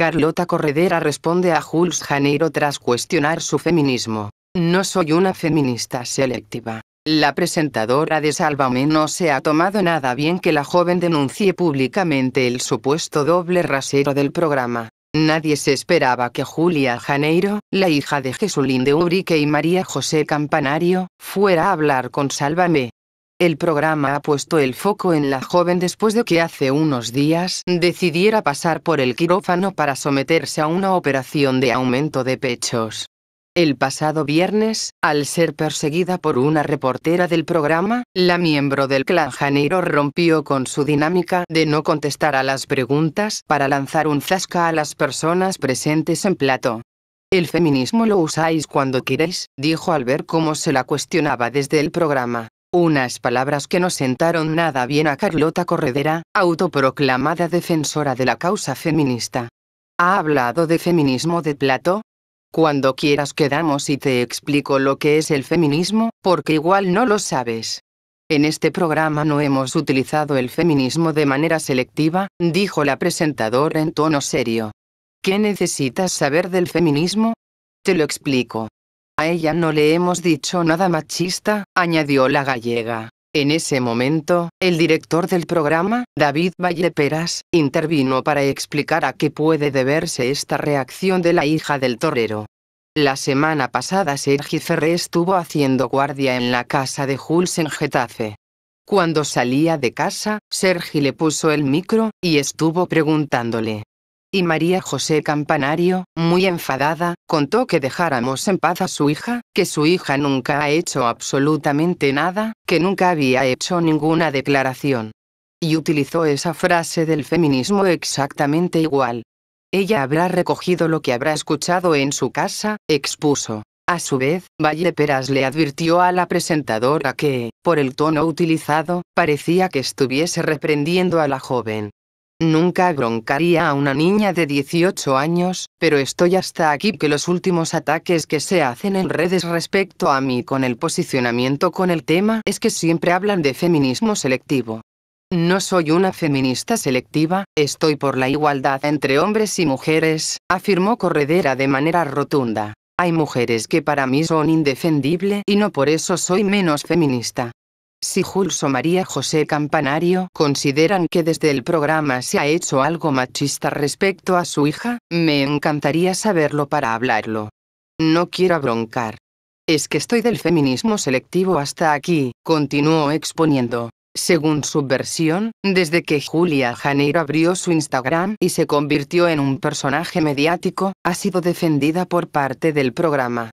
Carlota Corredera responde a Jules Janeiro tras cuestionar su feminismo. No soy una feminista selectiva. La presentadora de Sálvame no se ha tomado nada bien que la joven denuncie públicamente el supuesto doble rasero del programa. Nadie se esperaba que Julia Janeiro, la hija de Jesulín de Urique y María José Campanario, fuera a hablar con Sálvame, el programa ha puesto el foco en la joven después de que hace unos días decidiera pasar por el quirófano para someterse a una operación de aumento de pechos. El pasado viernes, al ser perseguida por una reportera del programa, la miembro del clan Janeiro rompió con su dinámica de no contestar a las preguntas para lanzar un zasca a las personas presentes en plato. El feminismo lo usáis cuando queréis, dijo al ver cómo se la cuestionaba desde el programa. Unas palabras que no sentaron nada bien a Carlota Corredera, autoproclamada defensora de la causa feminista. ¿Ha hablado de feminismo de plato? Cuando quieras quedamos y te explico lo que es el feminismo, porque igual no lo sabes. En este programa no hemos utilizado el feminismo de manera selectiva, dijo la presentadora en tono serio. ¿Qué necesitas saber del feminismo? Te lo explico. A ella no le hemos dicho nada machista, añadió la gallega. En ese momento, el director del programa, David Valleperas, intervino para explicar a qué puede deberse esta reacción de la hija del torero. La semana pasada Sergi Ferré estuvo haciendo guardia en la casa de Jules en Getafe. Cuando salía de casa, Sergi le puso el micro, y estuvo preguntándole, y María José Campanario, muy enfadada, contó que dejáramos en paz a su hija, que su hija nunca ha hecho absolutamente nada, que nunca había hecho ninguna declaración. Y utilizó esa frase del feminismo exactamente igual. Ella habrá recogido lo que habrá escuchado en su casa, expuso. A su vez, Valle Peras le advirtió a la presentadora que, por el tono utilizado, parecía que estuviese reprendiendo a la joven. Nunca broncaría a una niña de 18 años, pero estoy hasta aquí que los últimos ataques que se hacen en redes respecto a mí con el posicionamiento con el tema es que siempre hablan de feminismo selectivo. No soy una feminista selectiva, estoy por la igualdad entre hombres y mujeres, afirmó Corredera de manera rotunda. Hay mujeres que para mí son indefendible y no por eso soy menos feminista. Si Julso María José Campanario consideran que desde el programa se ha hecho algo machista respecto a su hija, me encantaría saberlo para hablarlo. No quiero broncar. Es que estoy del feminismo selectivo hasta aquí, continuó exponiendo. Según su versión, desde que Julia Janeiro abrió su Instagram y se convirtió en un personaje mediático, ha sido defendida por parte del programa.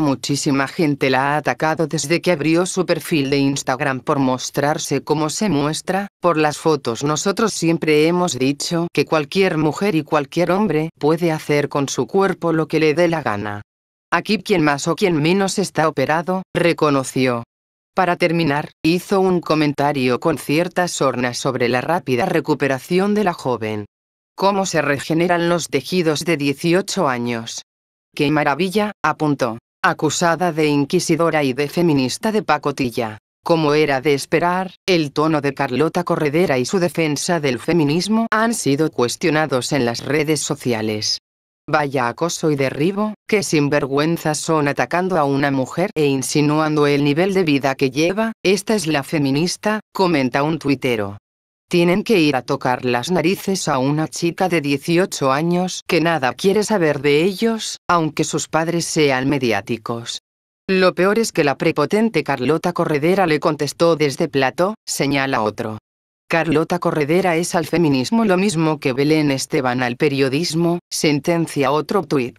Muchísima gente la ha atacado desde que abrió su perfil de Instagram por mostrarse como se muestra, por las fotos nosotros siempre hemos dicho que cualquier mujer y cualquier hombre puede hacer con su cuerpo lo que le dé la gana. Aquí quien más o quien menos está operado, reconoció. Para terminar, hizo un comentario con ciertas sorna sobre la rápida recuperación de la joven. Cómo se regeneran los tejidos de 18 años. ¡Qué maravilla! apuntó acusada de inquisidora y de feminista de pacotilla. Como era de esperar, el tono de Carlota Corredera y su defensa del feminismo han sido cuestionados en las redes sociales. Vaya acoso y derribo, que sinvergüenza son atacando a una mujer e insinuando el nivel de vida que lleva, esta es la feminista, comenta un tuitero. Tienen que ir a tocar las narices a una chica de 18 años que nada quiere saber de ellos, aunque sus padres sean mediáticos. Lo peor es que la prepotente Carlota Corredera le contestó desde plato, señala otro. Carlota Corredera es al feminismo lo mismo que Belén Esteban al periodismo, sentencia otro tuit.